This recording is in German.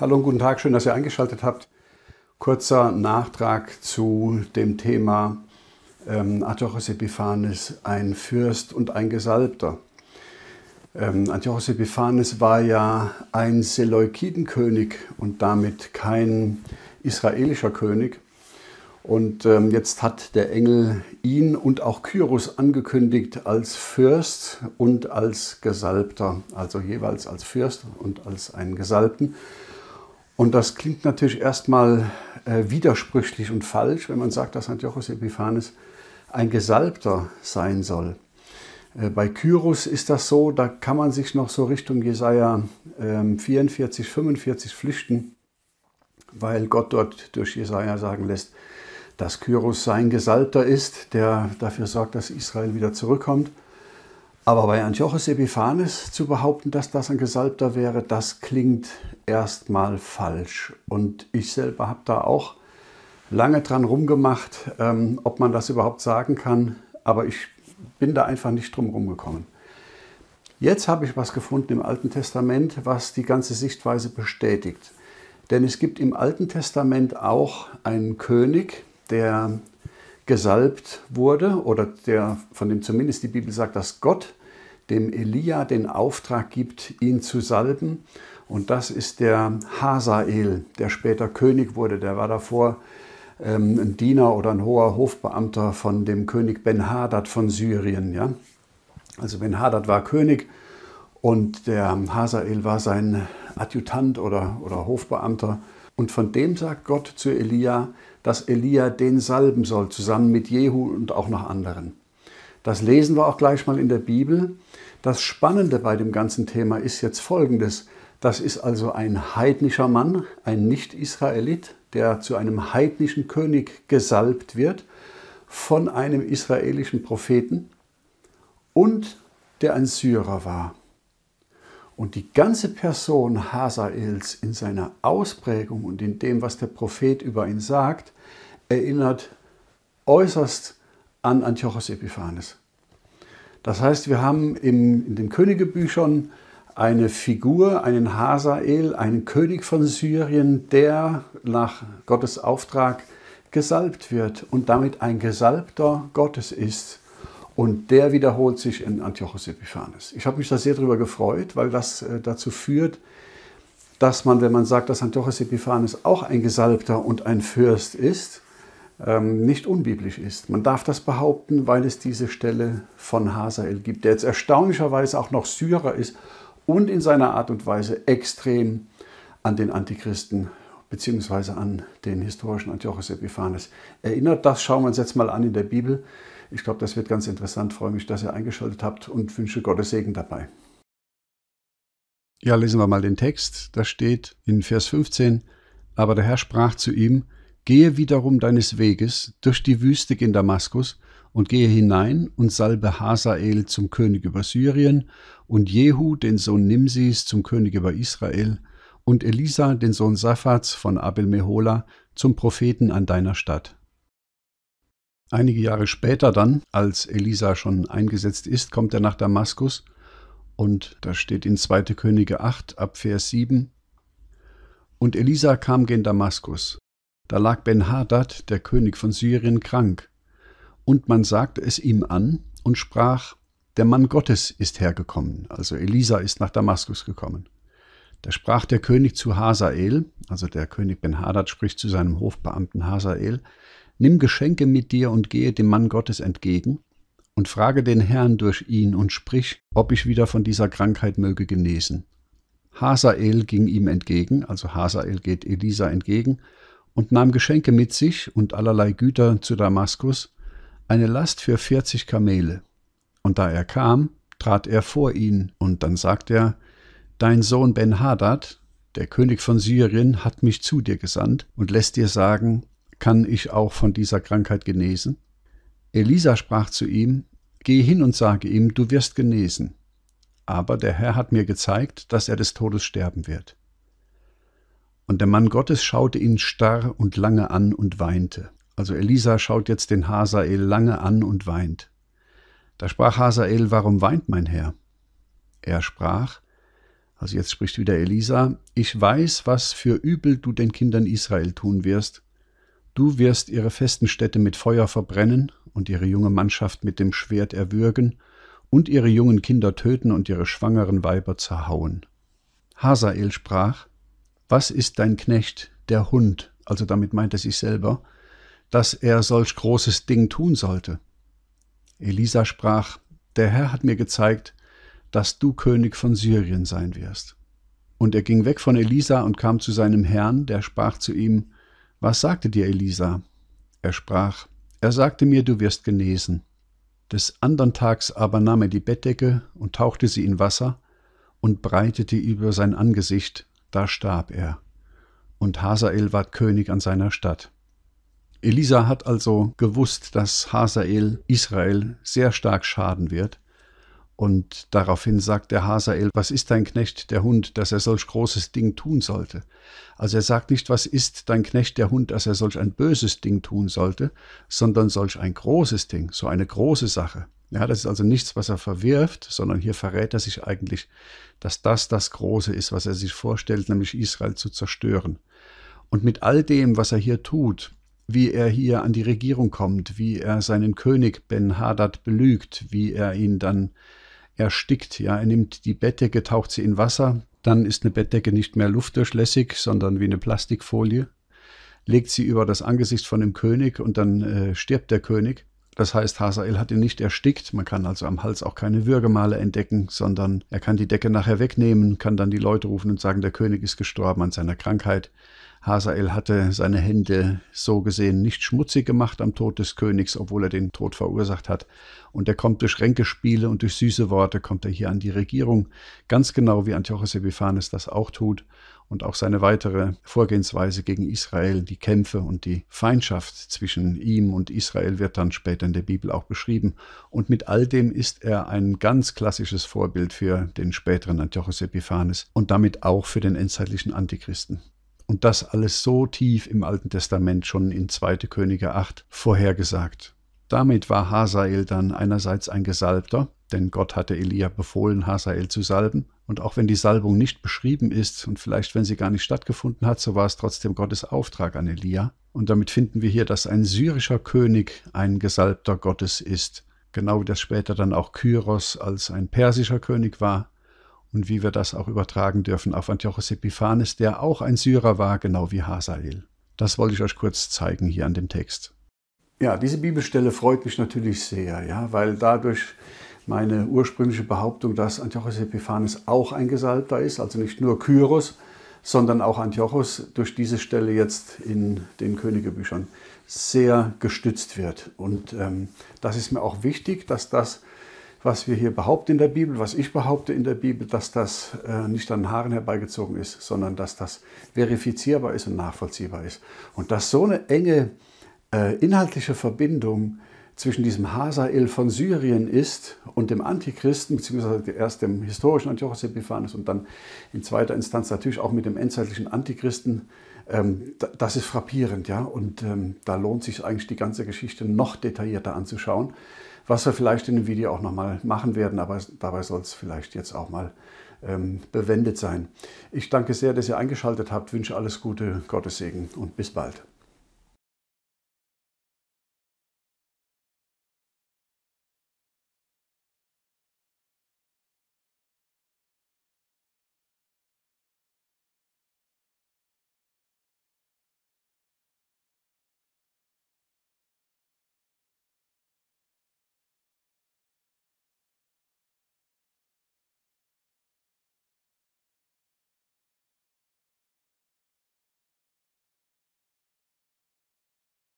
Hallo und guten Tag, schön, dass ihr eingeschaltet habt. Kurzer Nachtrag zu dem Thema ähm, Antiochos Epiphanes, ein Fürst und ein Gesalbter. Ähm, Antiochos Epiphanes war ja ein Seleukidenkönig und damit kein israelischer König. Und ähm, jetzt hat der Engel ihn und auch Kyros angekündigt als Fürst und als Gesalbter, also jeweils als Fürst und als einen Gesalbten. Und das klingt natürlich erstmal äh, widersprüchlich und falsch, wenn man sagt, dass Antiochus Epiphanes ein Gesalbter sein soll. Äh, bei Kyros ist das so, da kann man sich noch so Richtung Jesaja äh, 44, 45 flüchten, weil Gott dort durch Jesaja sagen lässt, dass Kyros sein Gesalbter ist, der dafür sorgt, dass Israel wieder zurückkommt. Aber bei Antiochus Epiphanes zu behaupten, dass das ein Gesalbter wäre, das klingt erstmal falsch. Und ich selber habe da auch lange dran rumgemacht, ähm, ob man das überhaupt sagen kann. Aber ich bin da einfach nicht drum rumgekommen. Jetzt habe ich was gefunden im Alten Testament, was die ganze Sichtweise bestätigt. Denn es gibt im Alten Testament auch einen König, der gesalbt wurde oder der, von dem zumindest die Bibel sagt, dass Gott dem Elia den Auftrag gibt, ihn zu salben. Und das ist der Hasael, der später König wurde. Der war davor ähm, ein Diener oder ein hoher Hofbeamter von dem König Ben-Hadad von Syrien. Ja? Also Ben-Hadad war König und der Hasael war sein Adjutant oder, oder Hofbeamter. Und von dem sagt Gott zu Elia, dass Elia den salben soll, zusammen mit Jehu und auch noch anderen. Das lesen wir auch gleich mal in der Bibel. Das Spannende bei dem ganzen Thema ist jetzt folgendes. Das ist also ein heidnischer Mann, ein Nicht-Israelit, der zu einem heidnischen König gesalbt wird von einem israelischen Propheten und der ein Syrer war. Und die ganze Person Hasaels in seiner Ausprägung und in dem, was der Prophet über ihn sagt, erinnert äußerst an Antiochos Epiphanes. Das heißt, wir haben im, in den Königebüchern eine Figur, einen Hasael, einen König von Syrien, der nach Gottes Auftrag gesalbt wird und damit ein Gesalbter Gottes ist. Und der wiederholt sich in Antiochus Epiphanes. Ich habe mich da sehr darüber gefreut, weil das äh, dazu führt, dass man, wenn man sagt, dass Antiochus Epiphanes auch ein Gesalbter und ein Fürst ist, ähm, nicht unbiblisch ist. Man darf das behaupten, weil es diese Stelle von Hazael gibt, der jetzt erstaunlicherweise auch noch Syrer ist und in seiner Art und Weise extrem an den Antichristen bzw. an den historischen Antiochus Epiphanes erinnert. Das schauen wir uns jetzt mal an in der Bibel. Ich glaube, das wird ganz interessant. freue mich, dass ihr eingeschaltet habt und wünsche Gottes Segen dabei. Ja, lesen wir mal den Text. Da steht in Vers 15, aber der Herr sprach zu ihm, gehe wiederum deines Weges durch die Wüste gen Damaskus und gehe hinein und salbe Hasael zum König über Syrien und Jehu, den Sohn Nimsis, zum König über Israel und Elisa, den Sohn Saphats von Abel-Mehola, zum Propheten an deiner Stadt. Einige Jahre später dann, als Elisa schon eingesetzt ist, kommt er nach Damaskus und da steht in 2. Könige 8 ab Vers 7. Und Elisa kam gen Damaskus. Da lag Ben-Hadad, der König von Syrien, krank. Und man sagte es ihm an und sprach, der Mann Gottes ist hergekommen. Also Elisa ist nach Damaskus gekommen. Da sprach der König zu Hasael, also der König Ben-Hadad spricht zu seinem Hofbeamten Hasael, Nimm Geschenke mit dir und gehe dem Mann Gottes entgegen und frage den Herrn durch ihn und sprich, ob ich wieder von dieser Krankheit möge genesen. Hasael ging ihm entgegen, also Hasael geht Elisa entgegen, und nahm Geschenke mit sich und allerlei Güter zu Damaskus, eine Last für vierzig Kamele. Und da er kam, trat er vor ihn, und dann sagt er, Dein Sohn Ben-Hadad, der König von Syrien, hat mich zu dir gesandt und lässt dir sagen, kann ich auch von dieser Krankheit genesen? Elisa sprach zu ihm, Geh hin und sage ihm, du wirst genesen. Aber der Herr hat mir gezeigt, dass er des Todes sterben wird. Und der Mann Gottes schaute ihn starr und lange an und weinte. Also Elisa schaut jetzt den Hasael lange an und weint. Da sprach Hasael, warum weint mein Herr? Er sprach, also jetzt spricht wieder Elisa, ich weiß, was für Übel du den Kindern Israel tun wirst. Du wirst ihre festen Städte mit Feuer verbrennen und ihre junge Mannschaft mit dem Schwert erwürgen und ihre jungen Kinder töten und ihre schwangeren Weiber zerhauen. Hasael sprach, Was ist dein Knecht, der Hund, also damit meint er sich selber, dass er solch großes Ding tun sollte? Elisa sprach, Der Herr hat mir gezeigt, dass du König von Syrien sein wirst. Und er ging weg von Elisa und kam zu seinem Herrn, der sprach zu ihm, Was sagte dir Elisa? Er sprach, Er sagte mir, du wirst genesen. Des andern Tags aber nahm er die Bettdecke und tauchte sie in Wasser und breitete über sein Angesicht, da starb er. Und Hasael ward König an seiner Stadt. Elisa hat also gewusst, dass Hasael Israel sehr stark schaden wird und daraufhin sagt der Hasael, was ist dein Knecht, der Hund, dass er solch großes Ding tun sollte? Also er sagt nicht, was ist dein Knecht, der Hund, dass er solch ein böses Ding tun sollte, sondern solch ein großes Ding, so eine große Sache. Ja, das ist also nichts, was er verwirft, sondern hier verrät er sich eigentlich, dass das das Große ist, was er sich vorstellt, nämlich Israel zu zerstören. Und mit all dem, was er hier tut, wie er hier an die Regierung kommt, wie er seinen König Ben Hadad belügt, wie er ihn dann erstickt. Ja, er nimmt die Bettdecke, taucht sie in Wasser, dann ist eine Bettdecke nicht mehr luftdurchlässig, sondern wie eine Plastikfolie, legt sie über das Angesicht von dem König und dann äh, stirbt der König. Das heißt, Hazael hat ihn nicht erstickt. Man kann also am Hals auch keine Würgemale entdecken, sondern er kann die Decke nachher wegnehmen, kann dann die Leute rufen und sagen, der König ist gestorben an seiner Krankheit. Hazael hatte seine Hände so gesehen nicht schmutzig gemacht am Tod des Königs, obwohl er den Tod verursacht hat. Und er kommt durch Ränkespiele und durch süße Worte, kommt er hier an die Regierung, ganz genau wie Antiochus Epiphanes das auch tut und auch seine weitere Vorgehensweise gegen Israel, die Kämpfe und die Feindschaft zwischen ihm und Israel wird dann später in der Bibel auch beschrieben. Und mit all dem ist er ein ganz klassisches Vorbild für den späteren Antiochus Epiphanes und damit auch für den endzeitlichen Antichristen. Und das alles so tief im Alten Testament schon in 2. Könige 8 vorhergesagt. Damit war Hazael dann einerseits ein Gesalbter, denn Gott hatte Elia befohlen, Hazael zu salben. Und auch wenn die Salbung nicht beschrieben ist und vielleicht, wenn sie gar nicht stattgefunden hat, so war es trotzdem Gottes Auftrag an Elia. Und damit finden wir hier, dass ein syrischer König ein Gesalbter Gottes ist. Genau wie das später dann auch Kyros als ein persischer König war, und wie wir das auch übertragen dürfen auf Antiochus Epiphanes, der auch ein Syrer war, genau wie Hasael. Das wollte ich euch kurz zeigen hier an dem Text. Ja, diese Bibelstelle freut mich natürlich sehr, ja, weil dadurch meine ursprüngliche Behauptung, dass Antiochus Epiphanes auch ein Gesalbter ist, also nicht nur Kyros, sondern auch Antiochus, durch diese Stelle jetzt in den Königebüchern sehr gestützt wird. Und ähm, das ist mir auch wichtig, dass das was wir hier behaupten in der Bibel, was ich behaupte in der Bibel, dass das äh, nicht an Haaren herbeigezogen ist, sondern dass das verifizierbar ist und nachvollziehbar ist. Und dass so eine enge äh, inhaltliche Verbindung zwischen diesem Hasael von Syrien ist und dem Antichristen, beziehungsweise erst dem historischen Antiochus Epiphanes und dann in zweiter Instanz natürlich auch mit dem endzeitlichen Antichristen, ähm, das ist frappierend. ja. Und ähm, da lohnt sich eigentlich die ganze Geschichte noch detaillierter anzuschauen was wir vielleicht in dem Video auch nochmal machen werden, aber dabei soll es vielleicht jetzt auch mal ähm, bewendet sein. Ich danke sehr, dass ihr eingeschaltet habt, wünsche alles Gute, Gottes Segen und bis bald.